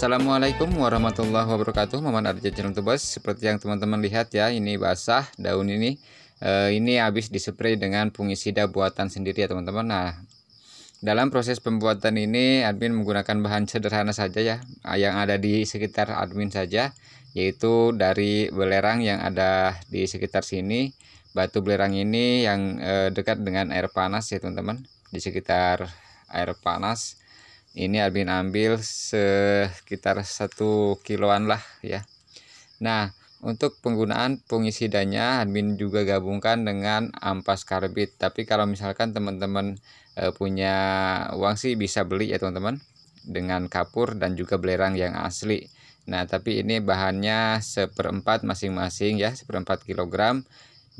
Assalamualaikum warahmatullahi wabarakatuh Maman Arja Channel Tubas Seperti yang teman-teman lihat ya Ini basah daun ini e, Ini habis dispray dengan fungisida buatan sendiri ya teman-teman Nah dalam proses pembuatan ini admin menggunakan bahan sederhana saja ya eh, Yang ada di sekitar admin saja Yaitu dari belerang yang ada di sekitar sini Batu belerang ini yang eh, dekat dengan air panas ya teman-teman Di sekitar air panas ini Arbin ambil sekitar satu kiloan lah ya nah untuk penggunaan pengisidanya admin juga gabungkan dengan ampas karbit tapi kalau misalkan teman-teman e, punya uang sih bisa beli ya teman-teman dengan kapur dan juga belerang yang asli nah tapi ini bahannya seperempat masing-masing ya seperempat kilogram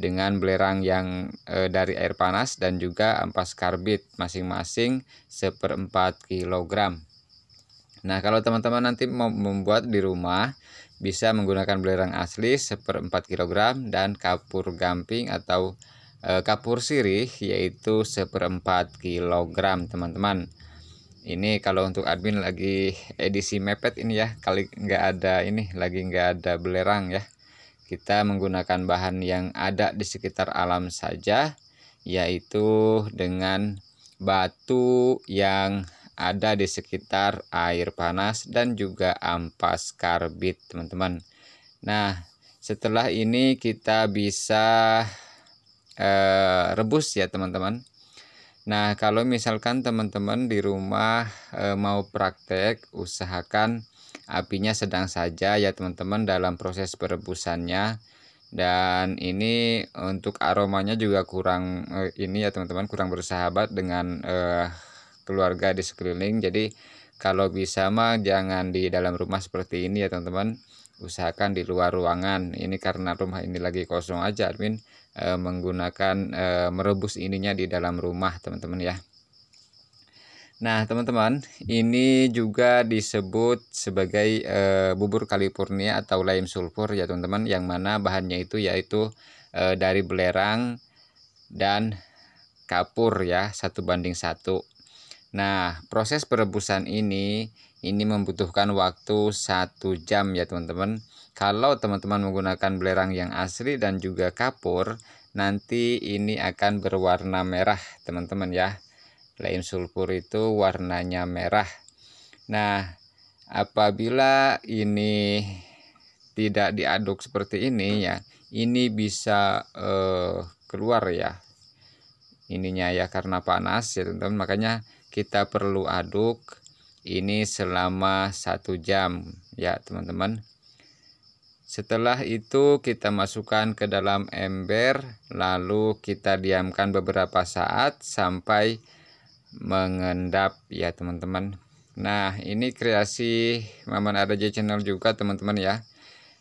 dengan belerang yang e, dari air panas dan juga ampas karbit masing-masing seperempat kilogram. Nah kalau teman-teman nanti mau membuat di rumah bisa menggunakan belerang asli seperempat kilogram dan kapur gamping atau e, kapur sirih yaitu seperempat kilogram teman-teman. Ini kalau untuk admin lagi edisi mepet ini ya kali nggak ada ini lagi nggak ada belerang ya kita menggunakan bahan yang ada di sekitar alam saja yaitu dengan batu yang ada di sekitar air panas dan juga ampas karbit teman-teman nah setelah ini kita bisa eh, rebus ya teman-teman nah kalau misalkan teman-teman di rumah eh, mau praktek usahakan apinya sedang saja ya teman-teman dalam proses perebusannya dan ini untuk aromanya juga kurang eh, ini ya teman-teman kurang bersahabat dengan eh, keluarga di sekeliling jadi kalau bisa mah jangan di dalam rumah seperti ini ya teman-teman usahakan di luar ruangan ini karena rumah ini lagi kosong aja admin eh, menggunakan eh, merebus ininya di dalam rumah teman-teman ya Nah, teman-teman, ini juga disebut sebagai e, bubur kalipurnia atau lime sulfur ya, teman-teman, yang mana bahannya itu yaitu e, dari belerang dan kapur ya, satu banding satu. Nah, proses perebusan ini ini membutuhkan waktu satu jam ya, teman-teman. Kalau teman-teman menggunakan belerang yang asli dan juga kapur, nanti ini akan berwarna merah, teman-teman ya. Lain sulfur itu warnanya merah. Nah, apabila ini tidak diaduk seperti ini ya, ini bisa eh, keluar ya ininya ya karena panas ya teman-teman makanya kita perlu aduk ini selama satu jam ya teman-teman setelah itu kita masukkan ke dalam ember lalu kita diamkan beberapa saat sampai mengendap ya teman-teman nah ini kreasi Maman ADJ channel juga teman-teman ya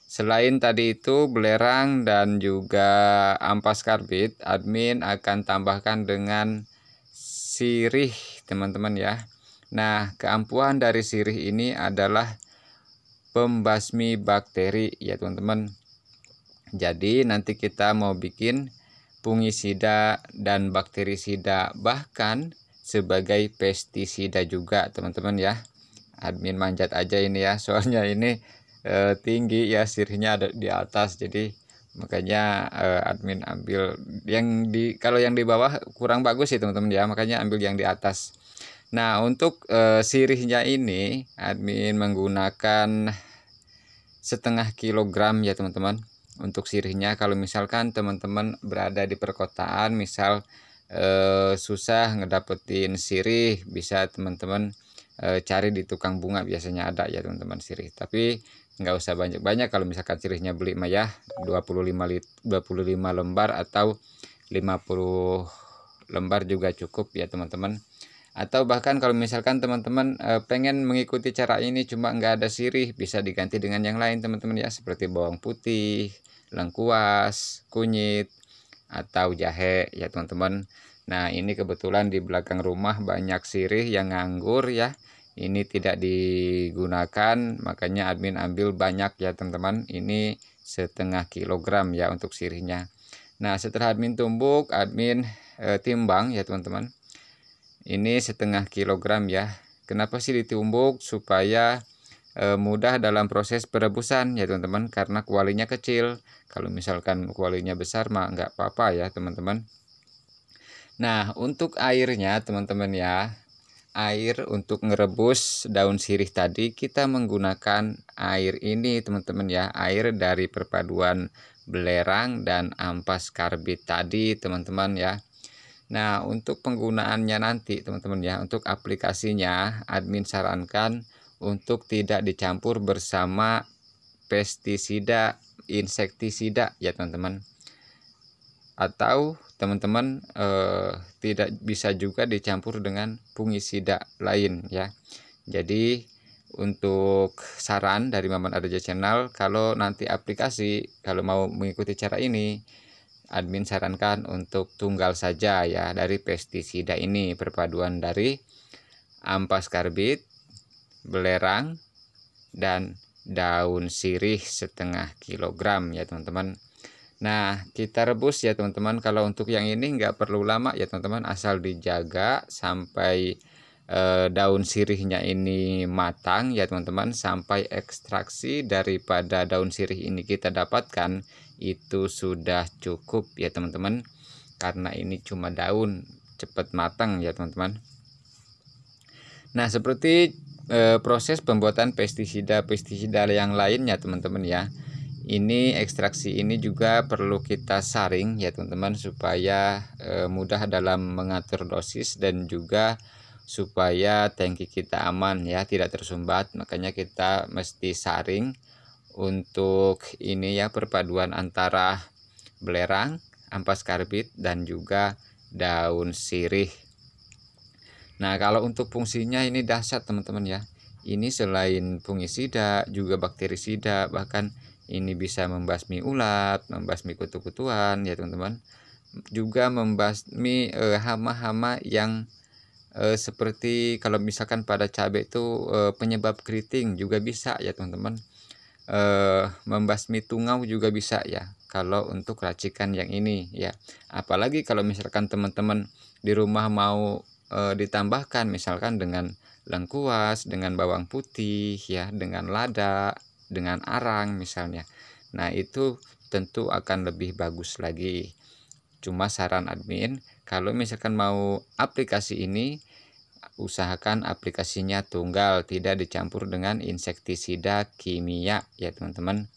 selain tadi itu belerang dan juga ampas karbit admin akan tambahkan dengan sirih teman-teman ya nah keampuhan dari sirih ini adalah pembasmi bakteri ya teman-teman jadi nanti kita mau bikin fungisida dan bakterisida bahkan sebagai pestisida juga teman-teman ya admin manjat aja ini ya soalnya ini e, tinggi ya sirihnya ada di atas jadi makanya e, admin ambil yang di kalau yang di bawah kurang bagus sih teman-teman ya makanya ambil yang di atas nah untuk e, sirihnya ini admin menggunakan setengah kilogram ya teman-teman untuk sirihnya kalau misalkan teman-teman berada di perkotaan misal eh, susah ngedapetin sirih bisa teman-teman eh, cari di tukang bunga biasanya ada ya teman-teman sirih tapi nggak usah banyak-banyak kalau misalkan sirihnya beli mah ya 25 lit 25 lembar atau 50 lembar juga cukup ya teman-teman atau bahkan kalau misalkan teman-teman e, pengen mengikuti cara ini cuma nggak ada sirih bisa diganti dengan yang lain teman-teman ya seperti bawang putih lengkuas kunyit atau jahe ya teman-teman nah ini kebetulan di belakang rumah banyak sirih yang nganggur ya ini tidak digunakan makanya admin ambil banyak ya teman-teman ini setengah kilogram ya untuk sirihnya nah setelah admin tumbuk admin e, timbang ya teman-teman ini setengah kilogram ya kenapa sih ditumbuk supaya Eh, mudah dalam proses perebusan ya teman-teman karena kualinya kecil kalau misalkan kualinya besar mah nggak apa-apa ya teman-teman nah untuk airnya teman-teman ya air untuk ngerebus daun sirih tadi kita menggunakan air ini teman-teman ya air dari perpaduan belerang dan ampas karbit tadi teman-teman ya Nah untuk penggunaannya nanti teman-teman ya untuk aplikasinya admin sarankan untuk tidak dicampur bersama pestisida, insektisida ya teman-teman. Atau teman-teman eh, tidak bisa juga dicampur dengan fungisida lain ya. Jadi untuk saran dari Maman Arja Channel kalau nanti aplikasi kalau mau mengikuti cara ini admin sarankan untuk tunggal saja ya dari pestisida ini perpaduan dari ampas karbit belerang dan daun sirih setengah kilogram ya teman-teman Nah kita rebus ya teman-teman kalau untuk yang ini nggak perlu lama ya teman-teman asal dijaga sampai e, daun sirihnya ini matang ya teman-teman sampai ekstraksi daripada daun sirih ini kita dapatkan itu sudah cukup ya teman-teman karena ini cuma daun cepat matang ya teman-teman Nah seperti Eh, proses pembuatan pestisida-pestisida yang lainnya teman-teman ya. Ini ekstraksi ini juga perlu kita saring ya teman-teman supaya e, mudah dalam mengatur dosis dan juga supaya tangki kita aman ya tidak tersumbat makanya kita mesti saring untuk ini ya perpaduan antara belerang, ampas karbit dan juga daun sirih Nah, kalau untuk fungsinya ini dahsyat teman-teman ya. Ini selain fungisida juga bakterisida, bahkan ini bisa membasmi ulat, membasmi kutu-kutuan ya teman-teman. Juga membasmi eh, hama-hama eh, yang eh, seperti kalau misalkan pada cabai itu eh, penyebab keriting juga bisa ya teman-teman. Eh, membasmi tungau juga bisa ya kalau untuk racikan yang ini ya. Apalagi kalau misalkan teman-teman di rumah mau e, ditambahkan misalkan dengan lengkuas, dengan bawang putih ya, dengan lada, dengan arang misalnya. Nah, itu tentu akan lebih bagus lagi. Cuma saran admin, kalau misalkan mau aplikasi ini usahakan aplikasinya tunggal, tidak dicampur dengan insektisida kimia ya, teman-teman.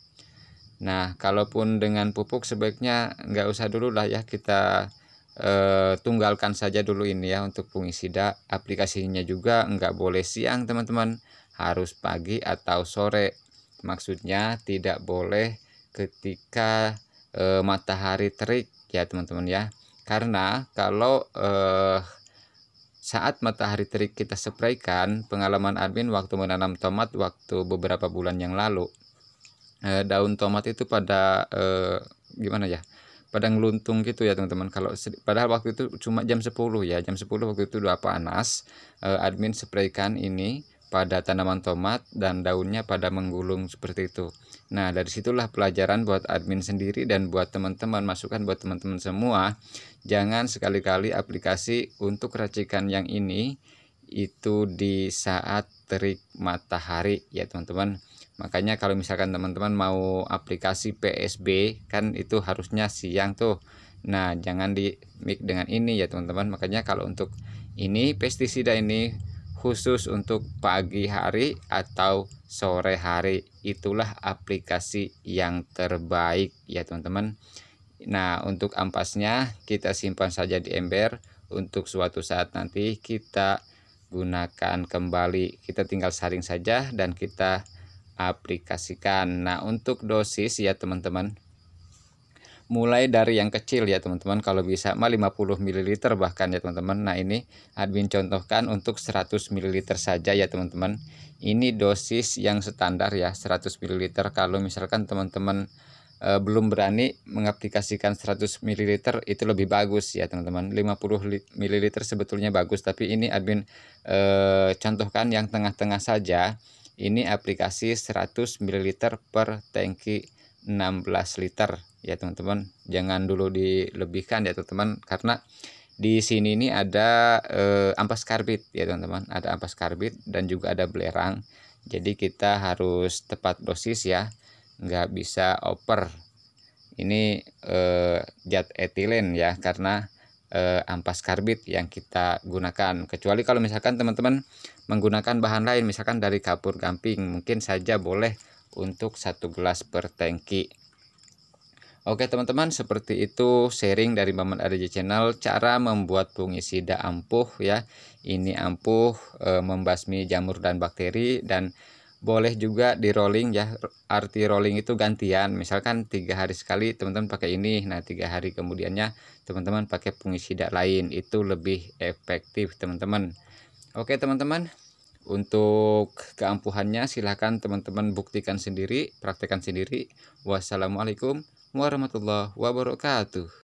Nah, kalaupun dengan pupuk sebaiknya nggak usah dulu lah ya kita eh, tunggalkan saja dulu ini ya untuk fungisida aplikasinya juga nggak boleh siang teman-teman harus pagi atau sore maksudnya tidak boleh ketika eh, matahari terik ya teman-teman ya karena kalau eh, saat matahari terik kita spraykan pengalaman admin waktu menanam tomat waktu beberapa bulan yang lalu eh, daun tomat itu pada eh, gimana ya pada ngeluntung gitu ya teman-teman kalau padahal waktu itu cuma jam 10 ya jam 10 waktu itu udah panas eh, admin spraykan ini pada tanaman tomat dan daunnya pada menggulung seperti itu nah dari situlah pelajaran buat admin sendiri dan buat teman-teman masukan buat teman-teman semua jangan sekali-kali aplikasi untuk racikan yang ini itu di saat terik matahari ya teman-teman makanya kalau misalkan teman-teman mau aplikasi PSB kan itu harusnya siang tuh nah jangan di mix dengan ini ya teman-teman makanya kalau untuk ini pestisida ini khusus untuk pagi hari atau sore hari itulah aplikasi yang terbaik ya teman-teman nah untuk ampasnya kita simpan saja di ember untuk suatu saat nanti kita gunakan kembali kita tinggal saring saja dan kita aplikasikan. Nah, untuk dosis ya teman-teman. Mulai dari yang kecil ya teman-teman kalau bisa mah 50 ml bahkan ya teman-teman. Nah, ini admin contohkan untuk 100 ml saja ya teman-teman. Ini dosis yang standar ya 100 ml kalau misalkan teman-teman eh, belum berani mengaplikasikan 100 ml itu lebih bagus ya teman-teman 50 ml sebetulnya bagus tapi ini admin e, contohkan yang tengah-tengah saja ini aplikasi 100 ml per tangki 16 liter ya teman-teman jangan dulu dilebihkan ya teman-teman karena di sini ini ada eh, ampas karbit ya teman-teman ada ampas karbit dan juga ada belerang jadi kita harus tepat dosis ya nggak bisa over ini eh, zat etilen ya karena eh, ampas karbit yang kita gunakan kecuali kalau misalkan teman-teman menggunakan bahan lain misalkan dari kapur gamping mungkin saja boleh untuk satu gelas per tangki Oke teman-teman seperti itu sharing dari Maman RJ Channel cara membuat fungisida ampuh ya ini ampuh e, membasmi jamur dan bakteri dan boleh juga di rolling ya arti rolling itu gantian misalkan tiga hari sekali teman-teman pakai ini nah tiga hari kemudiannya teman-teman pakai fungisida lain itu lebih efektif teman-teman oke teman-teman untuk keampuhannya silahkan teman-teman buktikan sendiri praktekkan sendiri wassalamualaikum warahmatullahi wabarakatuh